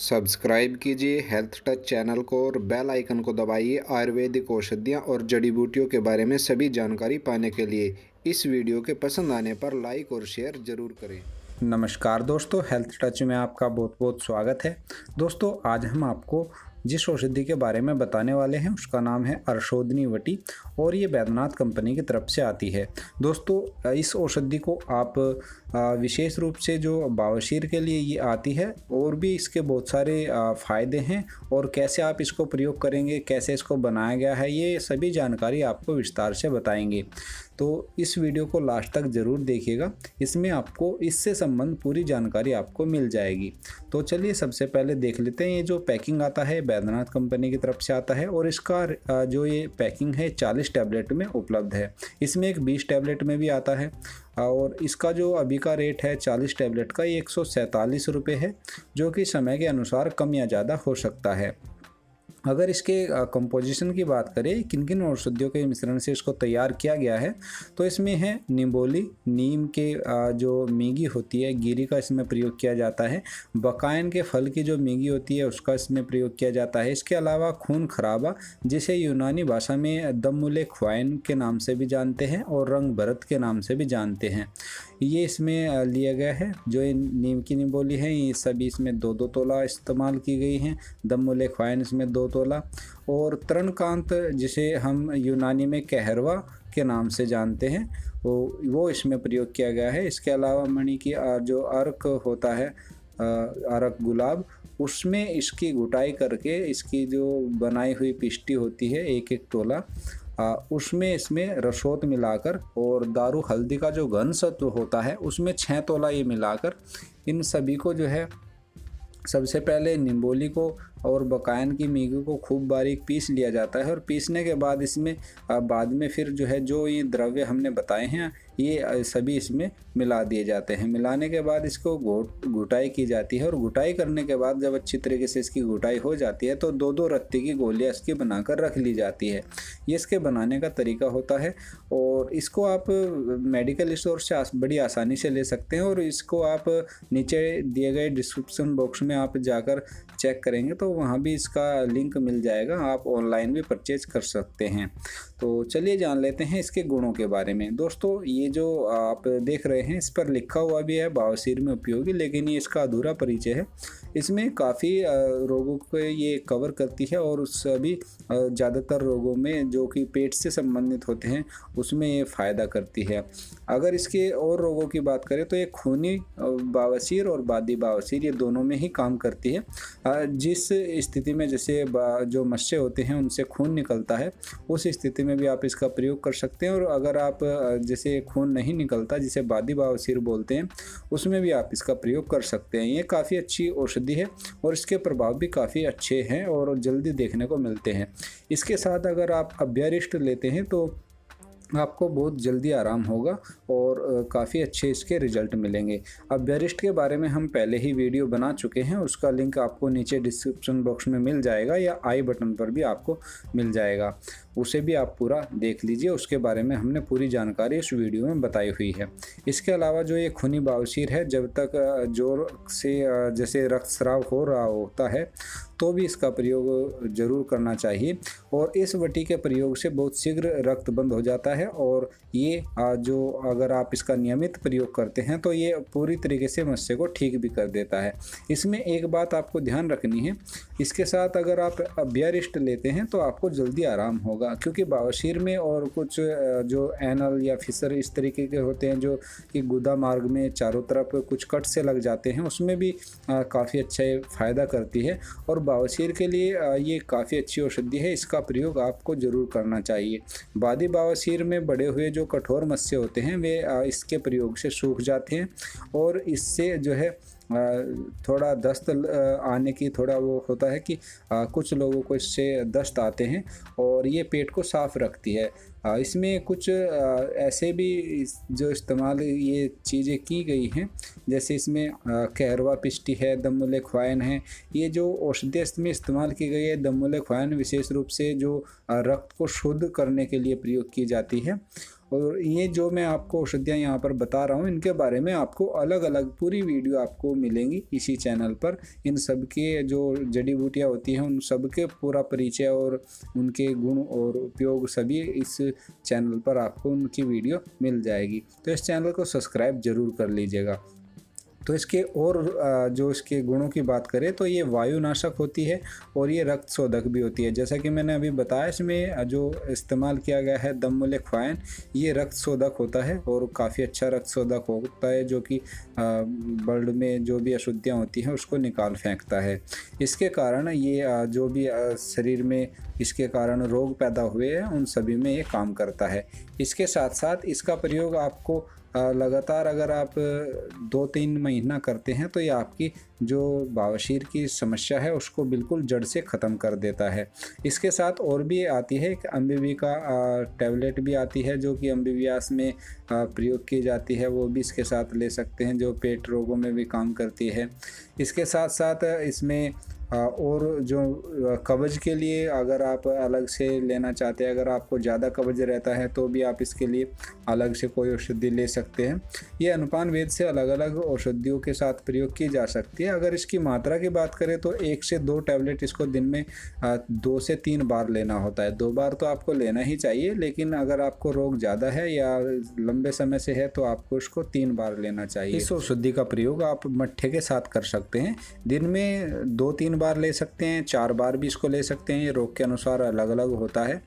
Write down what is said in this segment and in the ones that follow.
subscribe कीजिए health touch channel को और बेल आइकन को दबाइए आयुर्वेदिक औषधियाँ और जड़ी बूटियों के बारे में सभी जानकारी पाने के लिए इस वीडियो के पसंद आने पर लाइक और शेयर ज़रूर करें नमस्कार दोस्तों हेल्थ टच में आपका बहुत बहुत स्वागत है दोस्तों आज हम आपको जिस औषधि के बारे में बताने वाले हैं उसका नाम है अर्शोधनी वटी और ये बैद्यनाथ कंपनी की तरफ से आती है दोस्तों इस औषधि को आप विशेष रूप से जो बावशीर के लिए ये आती है और भी इसके बहुत सारे फ़ायदे हैं और कैसे आप इसको प्रयोग करेंगे कैसे इसको बनाया गया है ये सभी जानकारी आपको विस्तार से बताएंगे तो इस वीडियो को लास्ट तक ज़रूर देखिएगा इसमें आपको इससे संबंध पूरी जानकारी आपको मिल जाएगी तो चलिए सबसे पहले देख लेते हैं ये जो पैकिंग आता है बैद्यनाथ कंपनी की तरफ से आता है और इसका जो ये पैकिंग है चालीस टैबलेट में उपलब्ध है इसमें एक बीस टैबलेट में भी आता है और इसका जो अभी का रेट है चालीस टैबलेट का ये एक सौ है जो कि समय के अनुसार कम या ज़्यादा हो सकता है अगर इसके कंपोजिशन की बात करें किन किन औषधियों के मिश्रण से इसको तैयार किया गया है तो इसमें है निम्बोली नीम के जो मेगी होती है गिरी का इसमें प्रयोग किया जाता है बकायन के फल की जो मेगी होती है उसका इसमें प्रयोग किया जाता है इसके अलावा खून खराबा जिसे यूनानी भाषा में दमुले ख्वाइन के नाम से भी जानते हैं और रंग भरत के नाम से भी जानते हैं ये इसमें लिया गया है जो नीम की निम्बोली है ये सभी इसमें दो दो तोला इस्तेमाल की गई हैं दमुल ख्वाइन इसमें दो तोला और तरणकांत जिसे हम यूनानी में कहरवा के नाम से जानते हैं वो वो इसमें प्रयोग किया गया है इसके अलावा मणि की जो अर्क होता है अर्क गुलाब उसमें इसकी घुटाई करके इसकी जो बनाई हुई पिष्टी होती है एक एक तोला उसमें इसमें रसोत मिलाकर और दारू हल्दी का जो घन सत्व होता है उसमें छः तोला ये मिलाकर इन सभी को जो है सबसे पहले निम्बोली को और बकायन की मीगी को खूब बारीक पीस लिया जाता है और पीसने के बाद इसमें बाद में फिर जो है जो ये द्रव्य हमने बताए हैं ये सभी इसमें मिला दिए जाते हैं मिलाने के बाद इसको घोट घुटाई की जाती है और घुटाई करने के बाद जब अच्छी तरीके से इसकी घुटाई हो जाती है तो दो दो रत्ती की गोलियाँ इसकी बनाकर रख ली जाती है ये इसके बनाने का तरीका होता है और इसको आप मेडिकल स्टोर से बड़ी आसानी से ले सकते हैं और इसको आप नीचे दिए गए डिस्क्रिप्सन बॉक्स में आप जाकर चेक करेंगे तो वहाँ भी इसका लिंक मिल जाएगा आप ऑनलाइन भी परचेज कर सकते हैं तो चलिए जान लेते हैं इसके गुणों के बारे में दोस्तों ये जो आप देख रहे हैं इस पर लिखा हुआ भी है बावसीर में उपयोगी लेकिन ये इसका अधूरा परिचय है इसमें काफ़ी रोगों को ये कवर करती है और उस भी ज़्यादातर रोगों में जो कि पेट से संबंधित होते हैं उसमें ये फ़ायदा करती है अगर इसके और रोगों की बात करें तो ये खूनी बावसीर और बादी बावसीर ये दोनों में ही काम करती है जिस स्थिति में जैसे जो मच्छे होते हैं उनसे खून निकलता है उस स्थिति में भी आप इसका प्रयोग कर सकते हैं और अगर आप जैसे खून खून नहीं निकलता जिसे बादी बावसीर बोलते हैं उसमें भी आप इसका प्रयोग कर सकते हैं ये काफ़ी अच्छी औषधि है और इसके प्रभाव भी काफ़ी अच्छे हैं और जल्दी देखने को मिलते हैं इसके साथ अगर आप अभ्यारिष्ट लेते हैं तो आपको बहुत जल्दी आराम होगा और काफ़ी अच्छे इसके रिजल्ट मिलेंगे अब बेरिस्ट के बारे में हम पहले ही वीडियो बना चुके हैं उसका लिंक आपको नीचे डिस्क्रिप्शन बॉक्स में मिल जाएगा या आई बटन पर भी आपको मिल जाएगा उसे भी आप पूरा देख लीजिए उसके बारे में हमने पूरी जानकारी इस वीडियो में बताई हुई है इसके अलावा जो ये खूनी बावशीर है जब तक जोर से जैसे रक्तस्राव हो रहा होता है तो भी इसका प्रयोग जरूर करना चाहिए और इस वटी के प्रयोग से बहुत शीघ्र रक्त बंद हो जाता है और ये जो अगर आप इसका नियमित प्रयोग करते हैं तो ये पूरी तरीके से मत्स्य को ठीक भी कर देता है इसमें एक बात आपको ध्यान रखनी है इसके साथ अगर आप अभ्यारिष्ट लेते हैं तो आपको जल्दी आराम होगा होगा क्योंकि बावशीर में और कुछ जो एनल या फिसर इस तरीके के होते हैं जो कि गुदा मार्ग में चारों तरफ कुछ कट से लग जाते हैं उसमें भी काफ़ी अच्छा फ़ायदा करती है और बावशीर के लिए ये काफ़ी अच्छी औषधि है इसका प्रयोग आपको ज़रूर करना चाहिए बादी बावशीर में बड़े हुए जो कठोर मत्स्य होते हैं वे इसके प्रयोग से सूख जाते हैं और इससे जो है थोड़ा दस्त आने की थोड़ा वो होता है कि कुछ लोगों को इससे दस्त आते हैं और ये पेट को साफ़ रखती है इसमें कुछ ऐसे भी जो इस्तेमाल ये चीज़ें की गई हैं जैसे इसमें कहरवा पिस्टी है दमुल ख्वाइन है ये जो औषधि में इस्तेमाल की गई है दमुल ख्वाइन विशेष रूप से जो रक्त को शुद्ध करने के लिए प्रयोग की जाती है और ये जो मैं आपको औषधियाँ यहाँ पर बता रहा हूँ इनके बारे में आपको अलग अलग पूरी वीडियो आपको मिलेंगी इसी चैनल पर इन सब के जो जड़ी बूटियाँ होती हैं उन सब के पूरा परिचय और उनके गुण और उपयोग सभी इस चैनल पर आपको उनकी वीडियो मिल जाएगी तो इस चैनल को सब्सक्राइब ज़रूर कर लीजिएगा तो इसके और जो इसके गुणों की बात करें तो ये वायुनाशक होती है और ये रक्त शोधक भी होती है जैसा कि मैंने अभी बताया इसमें जो इस्तेमाल किया गया है दमले ख्वाइन ये रक्त शोधक होता है और काफ़ी अच्छा रक्त शोधक होता है जो कि ब्लड में जो भी अशुद्धियाँ होती हैं उसको निकाल फेंकता है इसके कारण ये जो भी शरीर में इसके कारण रोग पैदा हुए हैं उन सभी में ये काम करता है इसके साथ साथ इसका प्रयोग आपको लगातार अगर आप दो तीन महीना करते हैं तो ये आपकी जो बावशीर की समस्या है उसको बिल्कुल जड़ से ख़त्म कर देता है इसके साथ और भी आती है एक अम्बीवी का टैबलेट भी आती है जो कि अम्बीवियास में प्रयोग की जाती है वो भी इसके साथ ले सकते हैं जो पेट रोगों में भी काम करती है इसके साथ साथ इसमें हाँ, और जो कवज के लिए अगर आप अलग से लेना चाहते हैं अगर आपको ज़्यादा कवज रहता है तो भी आप इसके लिए अलग से कोई औषधि ले सकते हैं ये अनुपान वेद से अलग अलग औषधियों के साथ प्रयोग की जा सकती है अगर इसकी मात्रा की बात करें तो एक से दो टैबलेट इसको दिन में दो से तीन बार लेना होता है दो बार तो आपको लेना ही चाहिए लेकिन अगर आपको रोग ज़्यादा है या लंबे समय से है तो आपको इसको तीन बार लेना चाहिए इस औषधि का प्रयोग आप मट्ठे के साथ कर सकते हैं दिन में दो तीन बार ले सकते हैं चार बार भी इसको ले सकते हैं ये रोग के अनुसार अलग अलग होता है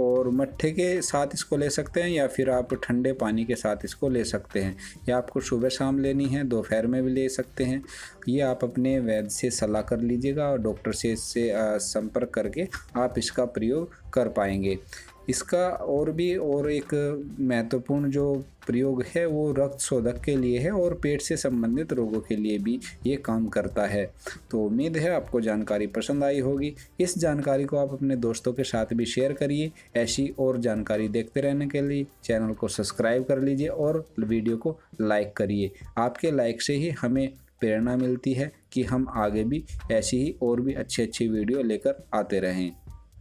और मट्ठे के साथ इसको ले सकते हैं या फिर आप ठंडे पानी के साथ इसको ले सकते हैं या आपको सुबह शाम लेनी है दोपहर में भी ले सकते हैं ये आप अपने वैद्य से सलाह कर लीजिएगा और डॉक्टर से इससे संपर्क करके आप इसका प्रयोग कर पाएंगे इसका और भी और एक महत्वपूर्ण जो प्रयोग है वो रक्त शोधक के लिए है और पेट से संबंधित रोगों के लिए भी ये काम करता है तो उम्मीद है आपको जानकारी पसंद आई होगी इस जानकारी को आप अपने दोस्तों के साथ भी शेयर करिए ऐसी और जानकारी देखते रहने के लिए चैनल को सब्सक्राइब कर लीजिए और वीडियो को लाइक करिए आपके लाइक से ही हमें प्रेरणा मिलती है कि हम आगे भी ऐसी ही और भी अच्छी अच्छी वीडियो लेकर आते रहें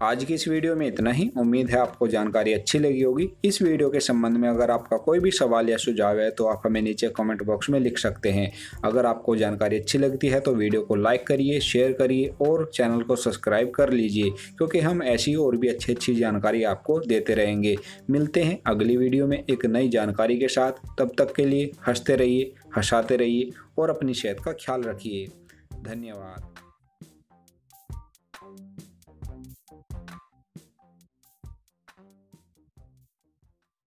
आज की इस वीडियो में इतना ही उम्मीद है आपको जानकारी अच्छी लगी होगी इस वीडियो के संबंध में अगर आपका कोई भी सवाल या सुझाव है तो आप हमें नीचे कमेंट बॉक्स में लिख सकते हैं अगर आपको जानकारी अच्छी लगती है तो वीडियो को लाइक करिए शेयर करिए और चैनल को सब्सक्राइब कर लीजिए क्योंकि हम ऐसी और भी अच्छी अच्छी जानकारी आपको देते रहेंगे मिलते हैं अगली वीडियो में एक नई जानकारी के साथ तब तक के लिए हंसते रहिए हंसाते रहिए और अपनी सेहत का ख्याल रखिए धन्यवाद